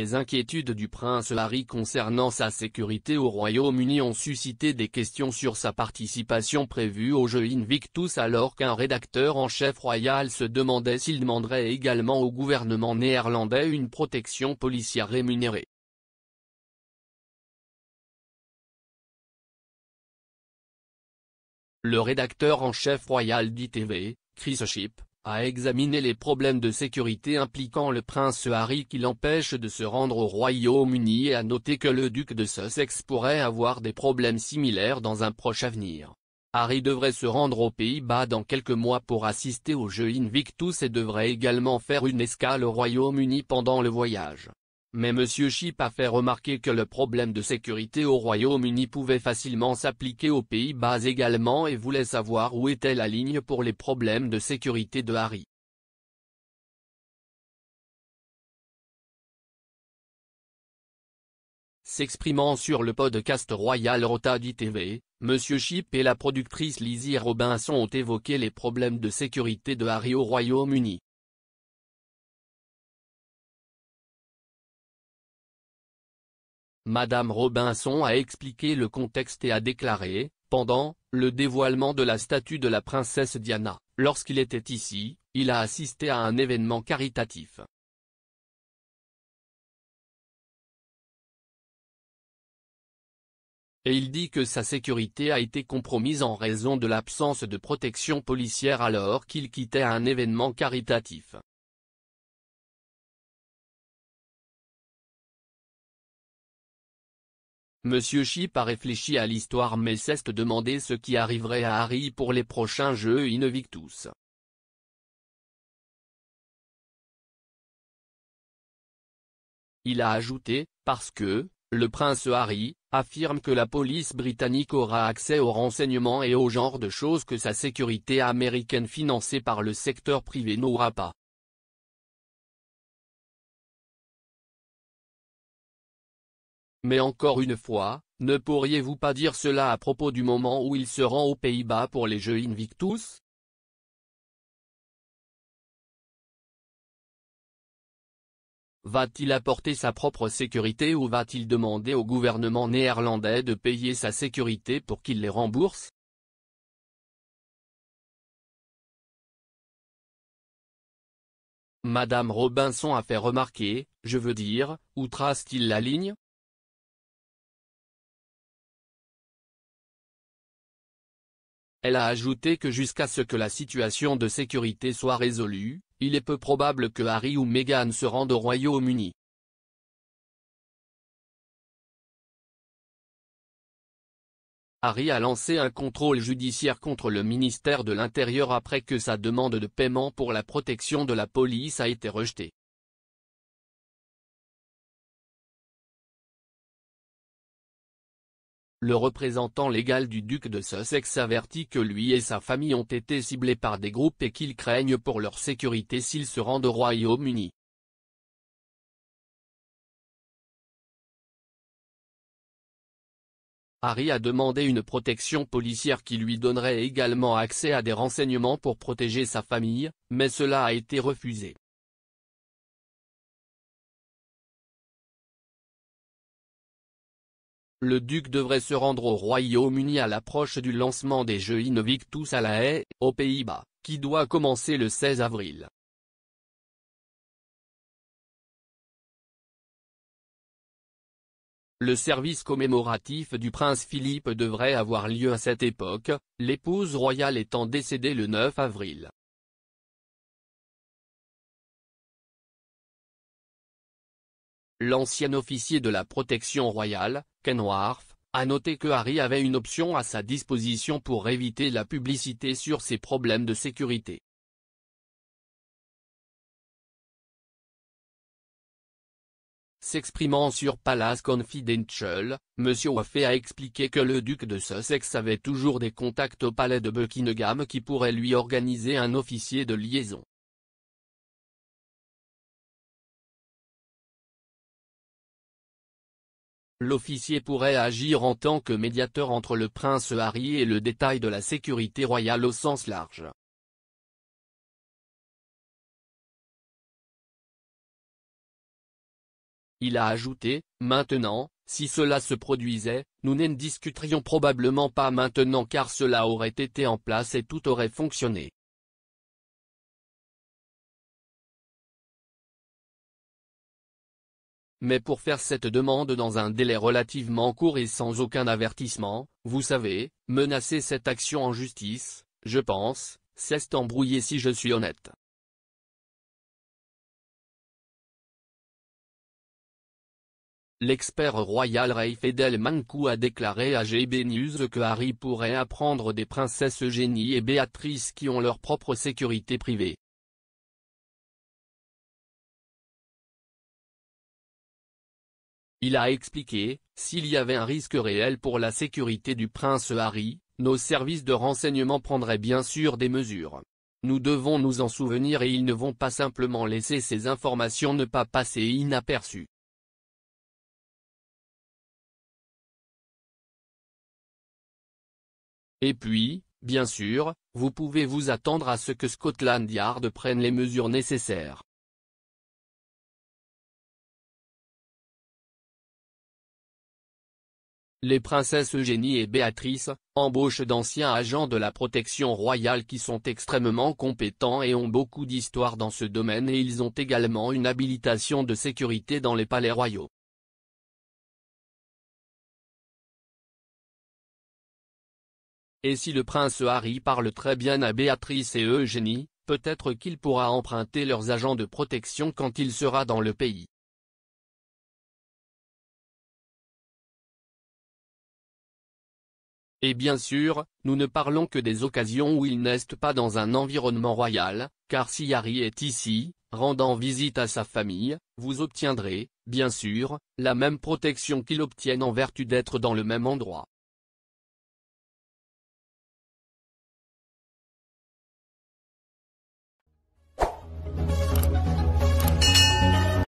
les inquiétudes du prince Harry concernant sa sécurité au Royaume-Uni ont suscité des questions sur sa participation prévue au jeu Invictus alors qu'un rédacteur en chef royal se demandait s'il demanderait également au gouvernement néerlandais une protection policière rémunérée. Le rédacteur en chef royal d'ITV, Chris Ship, a examiner les problèmes de sécurité impliquant le prince Harry qui l'empêche de se rendre au Royaume-Uni et à noter que le duc de Sussex pourrait avoir des problèmes similaires dans un proche avenir. Harry devrait se rendre aux Pays-Bas dans quelques mois pour assister au jeu Invictus et devrait également faire une escale au Royaume-Uni pendant le voyage. Mais M. Chip a fait remarquer que le problème de sécurité au Royaume-Uni pouvait facilement s'appliquer aux Pays-Bas également et voulait savoir où était la ligne pour les problèmes de sécurité de Harry. S'exprimant sur le podcast Royal Rota TV, M. Chip et la productrice Lizzie Robinson ont évoqué les problèmes de sécurité de Harry au Royaume-Uni. Madame Robinson a expliqué le contexte et a déclaré, pendant, le dévoilement de la statue de la princesse Diana, lorsqu'il était ici, il a assisté à un événement caritatif. Et il dit que sa sécurité a été compromise en raison de l'absence de protection policière alors qu'il quittait un événement caritatif. Monsieur Chip a réfléchi à l'histoire mais s'est demandé ce qui arriverait à Harry pour les prochains Jeux Invictus. Il a ajouté, parce que, le prince Harry, affirme que la police britannique aura accès aux renseignements et au genre de choses que sa sécurité américaine financée par le secteur privé n'aura pas. Mais encore une fois, ne pourriez-vous pas dire cela à propos du moment où il se rend aux Pays-Bas pour les Jeux Invictus Va-t-il apporter sa propre sécurité ou va-t-il demander au gouvernement néerlandais de payer sa sécurité pour qu'il les rembourse Madame Robinson a fait remarquer, je veux dire, où trace-t-il la ligne Elle a ajouté que jusqu'à ce que la situation de sécurité soit résolue, il est peu probable que Harry ou Meghan se rendent au Royaume-Uni. Harry a lancé un contrôle judiciaire contre le ministère de l'Intérieur après que sa demande de paiement pour la protection de la police a été rejetée. Le représentant légal du duc de Sussex avertit que lui et sa famille ont été ciblés par des groupes et qu'ils craignent pour leur sécurité s'ils se rendent au Royaume-Uni. Harry a demandé une protection policière qui lui donnerait également accès à des renseignements pour protéger sa famille, mais cela a été refusé. Le duc devrait se rendre au Royaume-Uni à l'approche du lancement des Jeux Invictus à La Haye, aux Pays-Bas, qui doit commencer le 16 avril. Le service commémoratif du prince Philippe devrait avoir lieu à cette époque, l'épouse royale étant décédée le 9 avril. L'ancien officier de la protection royale, Kenworth, a noté que Harry avait une option à sa disposition pour éviter la publicité sur ses problèmes de sécurité. S'exprimant sur Palace Confidential, M. Waffey a expliqué que le duc de Sussex avait toujours des contacts au palais de Buckingham qui pourraient lui organiser un officier de liaison. L'officier pourrait agir en tant que médiateur entre le prince Harry et le détail de la sécurité royale au sens large. Il a ajouté, maintenant, si cela se produisait, nous ne discuterions probablement pas maintenant car cela aurait été en place et tout aurait fonctionné. Mais pour faire cette demande dans un délai relativement court et sans aucun avertissement, vous savez, menacer cette action en justice, je pense, c'est embrouiller si je suis honnête. L'expert royal Ray Mankou a déclaré à GB News que Harry pourrait apprendre des princesses Eugénie et Béatrice qui ont leur propre sécurité privée. Il a expliqué, s'il y avait un risque réel pour la sécurité du prince Harry, nos services de renseignement prendraient bien sûr des mesures. Nous devons nous en souvenir et ils ne vont pas simplement laisser ces informations ne pas passer inaperçues. Et puis, bien sûr, vous pouvez vous attendre à ce que Scotland Yard prenne les mesures nécessaires. Les princesses Eugénie et Béatrice, embauchent d'anciens agents de la protection royale qui sont extrêmement compétents et ont beaucoup d'histoire dans ce domaine et ils ont également une habilitation de sécurité dans les palais royaux. Et si le prince Harry parle très bien à Béatrice et Eugénie, peut-être qu'il pourra emprunter leurs agents de protection quand il sera dans le pays. Et bien sûr, nous ne parlons que des occasions où il n'est pas dans un environnement royal, car si Harry est ici, rendant visite à sa famille, vous obtiendrez, bien sûr, la même protection qu'il obtienne en vertu d'être dans le même endroit.